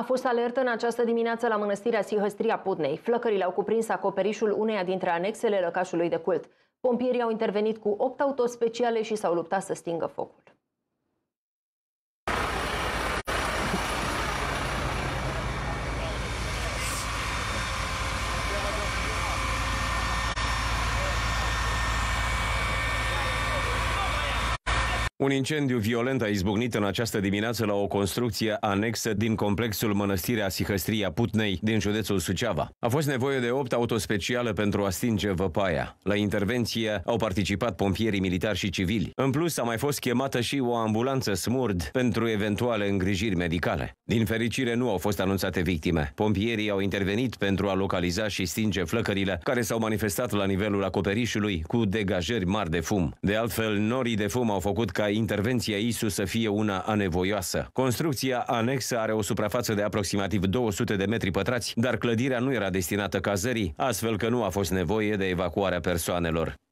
A fost alertă în această dimineață la mănăstirea Sihăstria Putnei. Flăcările au cuprins acoperișul uneia dintre anexele lăcașului de cult. Pompierii au intervenit cu opt autospeciale și s-au luptat să stingă focul. Un incendiu violent a izbucnit în această dimineață la o construcție anexă din complexul Mănăstirea Sihăstria Putnei din județul Suceava. A fost nevoie de opt autospeciale pentru a stinge văpaia. La intervenție au participat pompierii militari și civili. În plus, a mai fost chemată și o ambulanță smurd pentru eventuale îngrijiri medicale. Din fericire, nu au fost anunțate victime. Pompierii au intervenit pentru a localiza și stinge flăcările care s-au manifestat la nivelul acoperișului cu degajări mari de fum. De altfel, norii de fum au făcut ca ca intervenția ISU să fie una anevoioasă. Construcția anexă are o suprafață de aproximativ 200 de metri pătrați, dar clădirea nu era destinată cazării, astfel că nu a fost nevoie de evacuarea persoanelor.